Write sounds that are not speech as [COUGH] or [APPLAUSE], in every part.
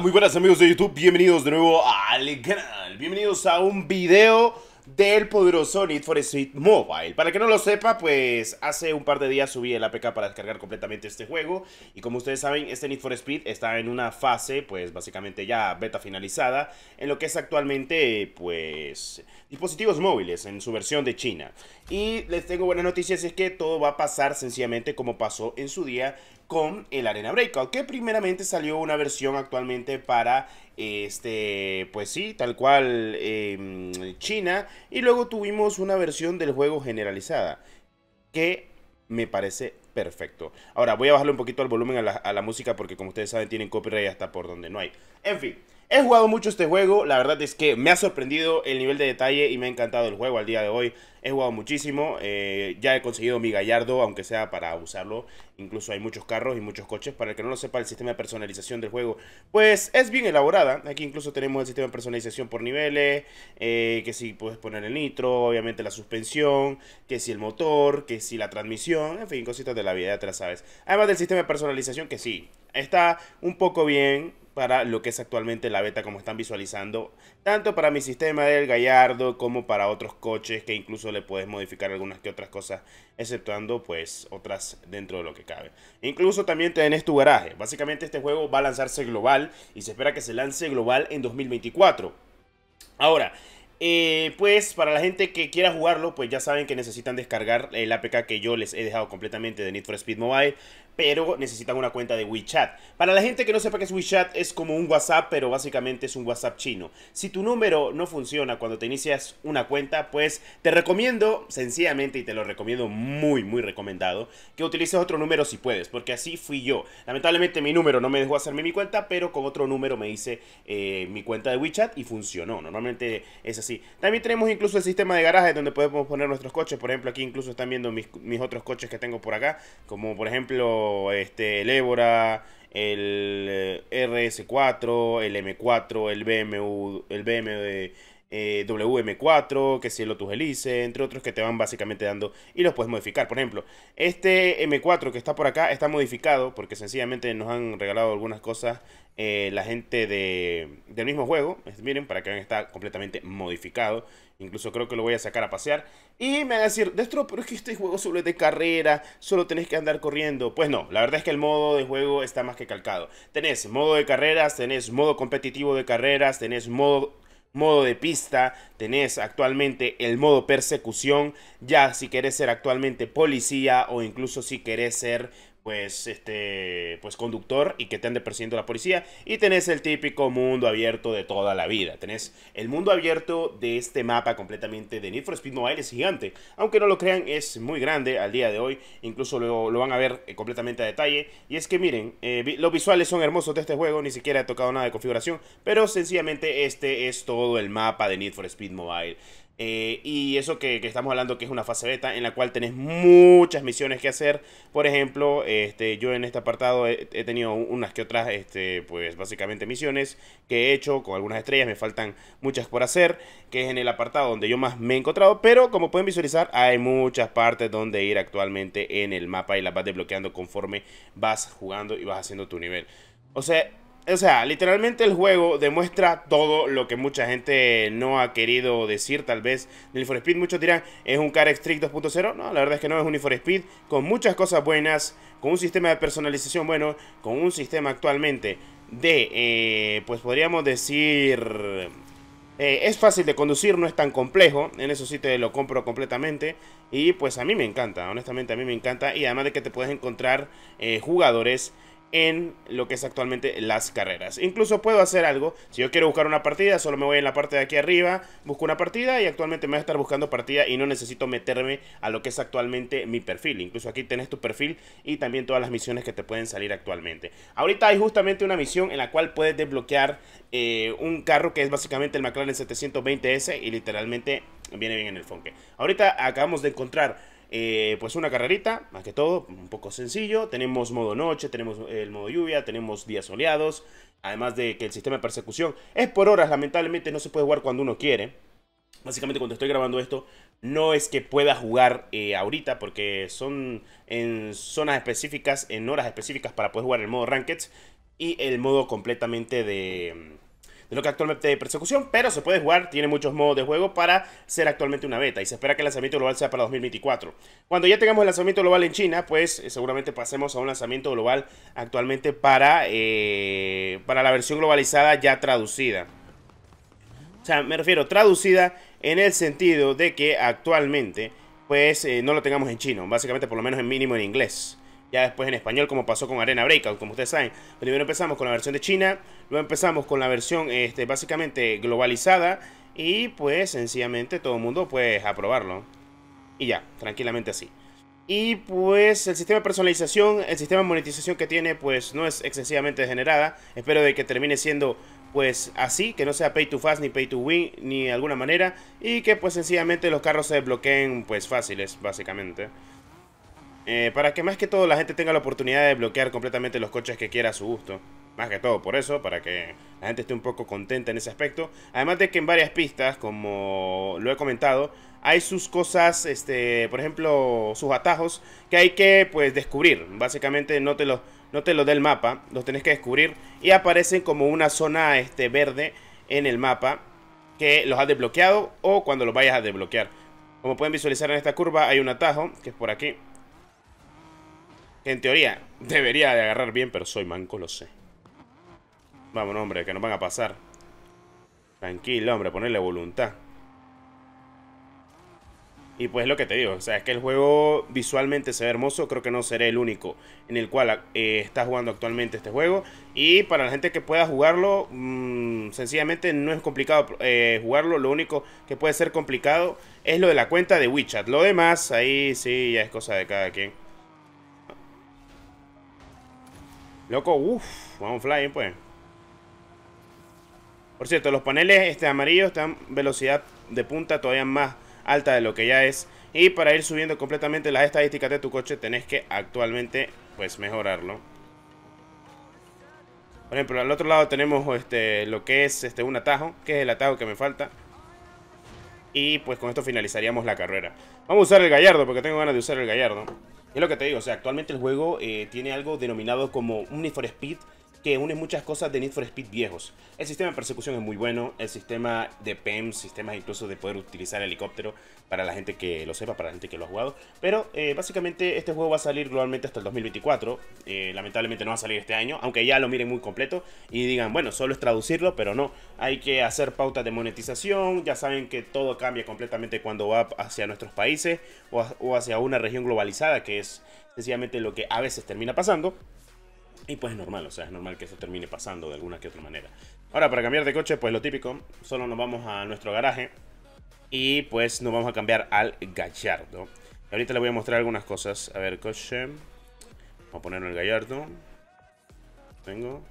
muy buenas amigos de YouTube, bienvenidos de nuevo al canal, bienvenidos a un video del poderoso Need for Speed Mobile. Para que no lo sepa, pues hace un par de días subí el APK para descargar completamente este juego y como ustedes saben, este Need for Speed está en una fase, pues básicamente ya beta finalizada, en lo que es actualmente, pues, dispositivos móviles en su versión de China. Y les tengo buenas noticias, es que todo va a pasar sencillamente como pasó en su día con el Arena Breakout, que primeramente salió una versión actualmente para este, pues sí, tal cual em, China, y luego tuvimos una versión del juego generalizada, que me parece perfecto. Ahora voy a bajarle un poquito el volumen a la, a la música porque como ustedes saben tienen copyright hasta por donde no hay. En fin. He jugado mucho este juego, la verdad es que me ha sorprendido el nivel de detalle y me ha encantado el juego al día de hoy. He jugado muchísimo, eh, ya he conseguido mi gallardo, aunque sea para usarlo. Incluso hay muchos carros y muchos coches. Para el que no lo sepa, el sistema de personalización del juego, pues es bien elaborada. Aquí incluso tenemos el sistema de personalización por niveles, eh, que si puedes poner el nitro, obviamente la suspensión, que si el motor, que si la transmisión, en fin, cositas de la vida, ya te sabes. Además del sistema de personalización que sí, está un poco bien para lo que es actualmente la beta como están visualizando, tanto para mi sistema del Gallardo como para otros coches que incluso le puedes modificar algunas que otras cosas, exceptuando pues otras dentro de lo que cabe. Incluso también tenés tu garaje. Básicamente este juego va a lanzarse global y se espera que se lance global en 2024. Ahora, eh, pues para la gente que quiera jugarlo, pues ya saben que necesitan descargar el APK que yo les he dejado completamente de Need for Speed Mobile pero necesitan una cuenta de WeChat. Para la gente que no sepa qué es WeChat, es como un WhatsApp, pero básicamente es un WhatsApp chino. Si tu número no funciona cuando te inicias una cuenta, pues te recomiendo, sencillamente, y te lo recomiendo muy, muy recomendado, que utilices otro número si puedes, porque así fui yo. Lamentablemente mi número no me dejó hacerme mi cuenta, pero con otro número me hice eh, mi cuenta de WeChat y funcionó. Normalmente es así. También tenemos incluso el sistema de garaje donde podemos poner nuestros coches. Por ejemplo, aquí incluso están viendo mis, mis otros coches que tengo por acá, como por ejemplo este, el Évora, el eh, RS4, el M4, el BMW, el BMW eh, WM4, que si lo tus Elice, entre otros que te van básicamente dando y los puedes modificar. Por ejemplo, este M4 que está por acá está modificado porque sencillamente nos han regalado algunas cosas eh, la gente del mismo juego. Miren, para que vean, está completamente modificado. Incluso creo que lo voy a sacar a pasear. Y me van a decir, Destro, pero es que este juego solo es de carrera, solo tenés que andar corriendo. Pues no, la verdad es que el modo de juego está más que calcado. Tenés modo de carreras, tenés modo competitivo de carreras, tenés modo modo de pista, tenés actualmente el modo persecución, ya si querés ser actualmente policía o incluso si querés ser pues este pues conductor y que te ande persiguiendo la policía y tenés el típico mundo abierto de toda la vida tenés el mundo abierto de este mapa completamente de Need for Speed Mobile es gigante aunque no lo crean es muy grande al día de hoy incluso lo, lo van a ver eh, completamente a detalle y es que miren eh, los visuales son hermosos de este juego ni siquiera he tocado nada de configuración pero sencillamente este es todo el mapa de Need for Speed Mobile eh, y eso que, estamos hablando que es una fase beta en la cual tenés muchas misiones que hacer. Por ejemplo, este, yo en este apartado he, tenido unas que otras, este, pues básicamente misiones que he hecho con algunas estrellas. Me faltan muchas por hacer, que es en el apartado donde yo más me he encontrado. Pero como pueden visualizar, hay muchas partes donde ir actualmente en el mapa y las vas desbloqueando conforme vas jugando y vas haciendo tu nivel. O sea, o sea, literalmente el juego demuestra todo lo que mucha gente no ha querido decir, tal vez. Need for Speed, muchos dirán, es un Car strict 2.0. No, la verdad es que no, es un Need Speed con muchas cosas buenas, con un sistema de personalización bueno, con un sistema actualmente de, eh, pues podríamos decir... Eh, es fácil de conducir, no es tan complejo. En eso sí te lo compro completamente. Y pues a mí me encanta, honestamente a mí me encanta. Y además de que te puedes encontrar eh, jugadores en lo que es actualmente las carreras. Incluso puedo hacer algo, si yo quiero buscar una partida, solo me voy en la parte de aquí arriba, busco una partida y actualmente me voy a estar buscando partida y no necesito meterme a lo que es actualmente mi perfil. Incluso aquí tenés tu perfil y también todas las misiones que te pueden salir actualmente. Ahorita hay justamente una misión en la cual puedes desbloquear eh, un carro que es básicamente el McLaren 720S y literalmente viene bien en el Funke. Ahorita acabamos de encontrar eh, pues una carrerita, más que todo, un poco sencillo. Tenemos modo noche, tenemos eh, el modo lluvia, tenemos días soleados. Además de que el sistema de persecución es por horas, lamentablemente no se puede jugar cuando uno quiere. Básicamente cuando estoy grabando esto, no es que pueda jugar eh, ahorita porque son en zonas específicas, en horas específicas para poder jugar el modo Ranked y el modo completamente de de lo que actualmente de persecución, pero se puede jugar, tiene muchos modos de juego para ser actualmente una beta y se espera que el lanzamiento global sea para 2024. Cuando ya tengamos el lanzamiento global en China, pues eh, seguramente pasemos a un lanzamiento global actualmente para, eh, para la versión globalizada ya traducida. O sea, me refiero traducida en el sentido de que actualmente pues eh, no lo tengamos en chino, básicamente por lo menos en mínimo en inglés ya después en español, como pasó con Arena Breakout, como ustedes saben. Primero empezamos con la versión de China, luego empezamos con la versión este, básicamente globalizada y pues sencillamente todo el mundo Puede aprobarlo Y ya, tranquilamente así. Y pues el sistema de personalización, el sistema de monetización que tiene pues no es excesivamente degenerada. Espero de que termine siendo pues así, que no sea pay to fast ni pay to win ni de alguna manera y que pues sencillamente los carros se desbloqueen pues fáciles básicamente. Eh, para que más que todo la gente tenga la oportunidad de bloquear completamente los coches que quiera a su gusto. Más que todo por eso, para que la gente esté un poco contenta en ese aspecto. Además de que en varias pistas, como lo he comentado, hay sus cosas, este, por ejemplo, sus atajos que hay que pues descubrir. Básicamente no te los no lo el mapa, los tenés que descubrir y aparecen como una zona este, verde en el mapa que los ha desbloqueado o cuando los vayas a desbloquear. Como pueden visualizar en esta curva hay un atajo que es por aquí en teoría, debería de agarrar bien, pero soy manco, lo sé. Vamos, hombre, que nos van a pasar. Tranquilo, hombre, ponerle voluntad. Y pues lo que te digo, o sea, es que el juego visualmente se ve hermoso, creo que no seré el único en el cual eh, está jugando actualmente este juego. Y para la gente que pueda jugarlo, mm, sencillamente no es complicado eh, jugarlo, lo único que puede ser complicado es lo de la cuenta de WeChat. Lo demás, ahí sí, ya es cosa de cada quien. Loco, uff, vamos flying pues. Por cierto, los paneles este, amarillos están velocidad de punta todavía más alta de lo que ya es. Y para ir subiendo completamente las estadísticas de tu coche tenés que actualmente pues mejorarlo. Por ejemplo, al otro lado tenemos este, lo que es este, un atajo, que es el atajo que me falta. Y pues con esto finalizaríamos la carrera. Vamos a usar el gallardo porque tengo ganas de usar el gallardo. Es lo que te digo, o sea, actualmente el juego eh, tiene algo denominado como Unifor Speed que une muchas cosas de Need for Speed viejos. El sistema de persecución es muy bueno, el sistema de PEM, sistemas incluso de poder utilizar helicóptero, para la gente que lo sepa, para la gente que lo ha jugado. Pero eh, básicamente este juego va a salir globalmente hasta el 2024, eh, lamentablemente no va a salir este año, aunque ya lo miren muy completo y digan, bueno, solo es traducirlo, pero no, hay que hacer pautas de monetización, ya saben que todo cambia completamente cuando va hacia nuestros países o, o hacia una región globalizada, que es sencillamente lo que a veces termina pasando. Y pues es normal, o sea, es normal que eso termine pasando de alguna que otra manera. Ahora, para cambiar de coche, pues lo típico, solo nos vamos a nuestro garaje y pues nos vamos a cambiar al Gallardo. Ahorita les voy a mostrar algunas cosas. A ver, coche. Vamos a ponerlo el Gallardo. Tengo.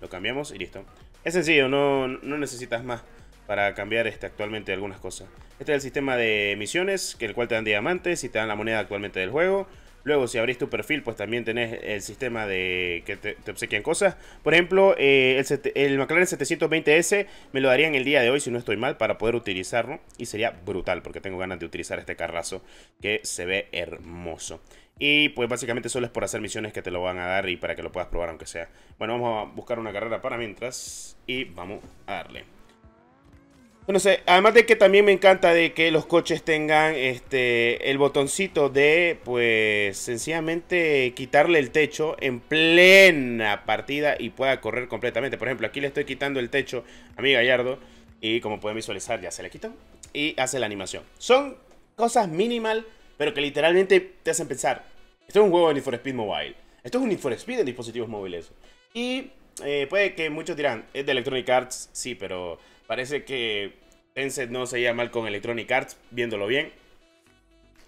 Lo cambiamos y listo. Es sencillo, no, no necesitas más para cambiar este, actualmente algunas cosas. Este es el sistema de misiones, que el cual te dan diamantes y te dan la moneda actualmente del juego. Luego, si abrís tu perfil, pues también tenés el sistema de que te, obsequian cosas. Por ejemplo, eh, el, el, McLaren 720S me lo darían el día de hoy, si no estoy mal, para poder utilizarlo. Y sería brutal, porque tengo ganas de utilizar este carrazo que se ve hermoso. Y pues básicamente solo es por hacer misiones que te lo van a dar y para que lo puedas probar, aunque sea. Bueno, vamos a buscar una carrera para mientras y vamos a darle. Bueno, sé, además de que también me encanta de que los coches tengan este el botoncito de pues sencillamente quitarle el techo en plena partida y pueda correr completamente. Por ejemplo, aquí le estoy quitando el techo a mi Gallardo y como pueden visualizar ya se le quitó y hace la animación. Son cosas minimal, pero que literalmente te hacen pensar, esto es un juego de Need for Speed Mobile. Esto es un Need for Speed en dispositivos móviles. Y eh, puede que muchos dirán, es de Electronic Arts, sí, pero parece que Tencent no se llama mal con Electronic Arts, viéndolo bien.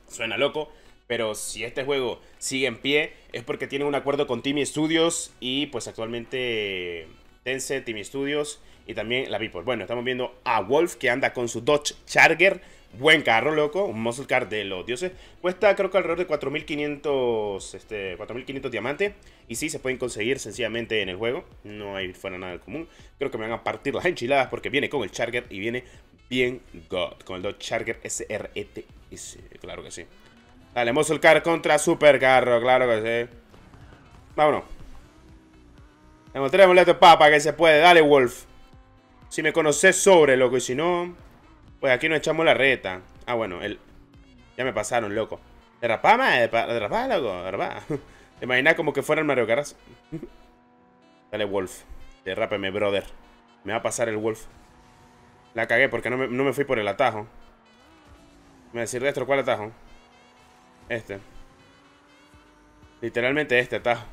Suena loco, pero si este juego sigue en pie, es porque tiene un acuerdo con Timmy Studios y pues actualmente Tencent, Timmy Studios y también la People. Bueno, estamos viendo a Wolf que anda con su Dodge Charger Buen carro, loco. Un muscle car de los dioses. Cuesta creo que alrededor de 4500 este, 4500 diamantes. Y sí, se pueden conseguir sencillamente en el juego. No hay fuera nada del común. Creo que me van a partir las enchiladas porque viene con el Charger y viene bien God. Con el Dodge Charger SRT e Claro que sí. Dale, muscle car contra super carro. Claro que sí. Vámonos. Demostremos a tu este papa que se puede. Dale, Wolf. Si me conoces sobre, loco. Y si no... Pues aquí nos echamos la reta. Ah, bueno, el... ya me pasaron, loco. Derrapá, más? derrapá, loco, derrapá. [LAUGHS] Te imaginas como que fuera el Mario Kart. [LAUGHS] Dale, Wolf. Derrápeme, brother. Me va a pasar el Wolf. La cagué porque no me, fui por el atajo. Me decir destro, ¿cuál atajo? Este. Literalmente este atajo.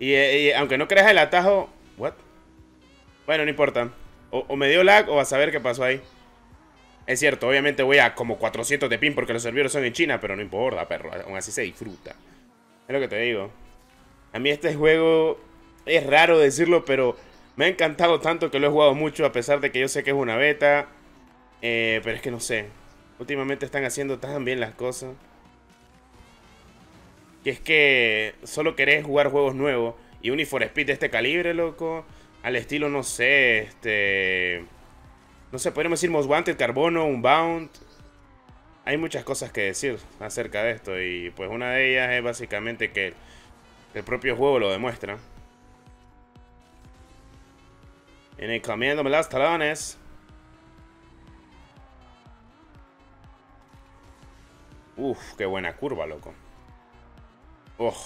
Eh, y, aunque no creas el atajo... ¿What? Bueno, no importa. O, me dio lag o vas a ver qué pasó ahí. Es cierto, obviamente voy a como 400 de pin porque los servidores son en China, pero no importa, perro. Aún así se disfruta. Es lo que te digo. A mí este juego es raro decirlo, pero me ha encantado tanto que lo he jugado mucho a pesar de que yo sé que es una beta. Eh, pero es que no sé. Últimamente están haciendo tan bien las cosas. Que es que solo querés jugar juegos nuevos. Y un Speed de este calibre, loco. Al estilo, no sé, este... No sé, podríamos decir Most Wanted, Carbono, Unbound. Hay muchas cosas que decir acerca de esto y pues una de ellas es básicamente que el propio juego lo demuestra. En el comiéndome las talones. Uf, qué buena curva, loco. Oh.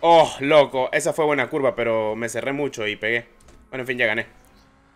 Oh, loco. Esa fue buena curva, pero me cerré mucho y pegué. Bueno, en fin, ya gané.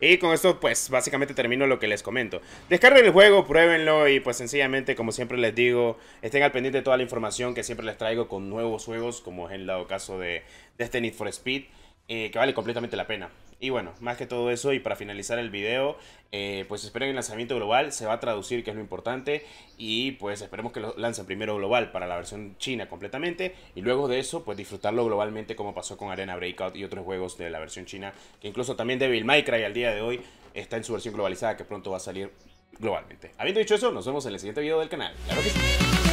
Y con esto, pues, básicamente termino lo que les comento. Descarguen el juego, pruébenlo y, pues, sencillamente, como siempre les digo, estén al pendiente de toda la información que siempre les traigo con nuevos juegos, como es el caso de, de este Need for Speed. Eh, que vale completamente la pena. Y bueno, más que todo eso y para finalizar el video, eh, pues esperen el lanzamiento global, se va a traducir, que es lo importante, y pues esperemos que lo lancen primero global para la versión china completamente, y luego de eso, pues disfrutarlo globalmente como pasó con Arena Breakout y otros juegos de la versión china, que incluso también Devil May Cry al día de hoy está en su versión globalizada que pronto va a salir globalmente. Habiendo dicho eso, nos vemos en el siguiente video del canal. Claro que sí.